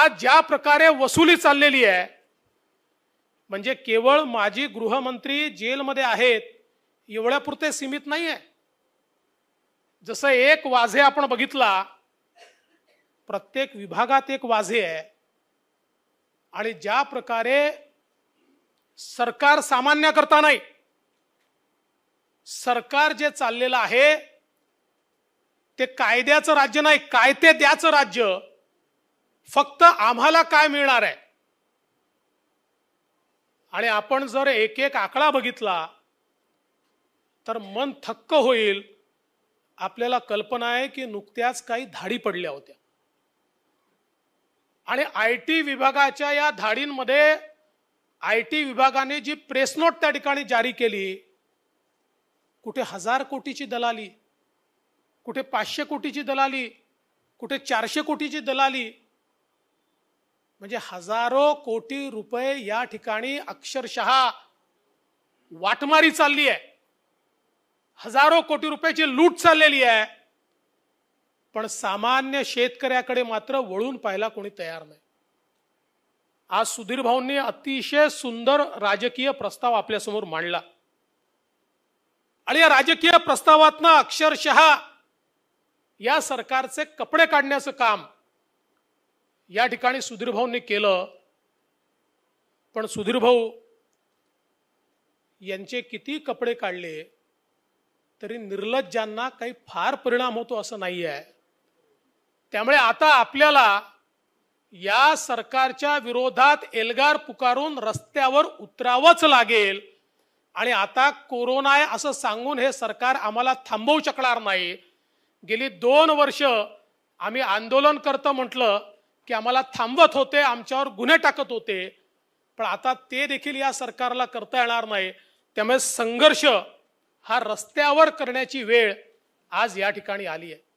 आज ज्या प्रकारे वसुली चाललेली आहे म्हणजे केवळ माजी गृहमंत्री जेलमध्ये आहेत एवढ्यापुरते सीमित नाही आहे जसं एक वाझे आपण बघितला प्रत्येक विभागात एक वाझे आहे आणि ज्या प्रकारे सरकार सामान्य करता नाही सरकार जे चाललेलं आहे ते कायद्याचं राज्य नाही कायदे द्याचं राज्य फक्त आम्हाला काय मिळणार आहे आणि आपण जर एक एक आकडा बघितला तर मन थक्क होईल आपल्याला कल्पना आहे की नुकत्याच काही धाडी पडल्या होत्या आणि आय टी विभागाच्या या धाडींमध्ये आय टी विभागाने जी प्रेस नोट त्या ठिकाणी जारी केली कुठे हजार कोटीची दलाली कुठे पाचशे कोटीची दलाली कुठे चारशे कोटीची दलाली म्हणजे हजारो कोटी रुपये या ठिकाणी अक्षरशः वाटमारी चालली आहे हजारो कोटी रुपयाची लूट चाललेली आहे पण सामान्य शेतकऱ्याकडे मात्र वळून पाहायला कोणी तयार नाही आज सुधीर अतिशय सुंदर राजकीय प्रस्ताव आपल्यासमोर मांडला आणि या राजकीय प्रस्तावातनं अक्षरशः या सरकारचे कपडे काढण्याचं काम या ठिकाणी सुधीरभाऊंनी केलं पण सुधीरभाऊ यांचे किती कपडे काढले तरी निर्लज्जांना काही फार परिणाम होतो असं नाही आहे त्यामुळे आता आपल्याला या सरकारच्या विरोधात एल्गार पुकारून रस्त्यावर उतरावंच लागेल आणि आता कोरोना आहे असं सांगून हे सरकार आम्हाला थांबवू शकणार नाही गेली दोन वर्ष आम्ही आंदोलन करतं म्हटलं की आम्हाला थांबवत होते आमच्यावर गुन्हे टाकत होते पण आता ते देखील या सरकारला करता येणार नाही त्यामुळे संघर्ष हा रस्त्यावर करण्याची वेळ आज या ठिकाणी आली आहे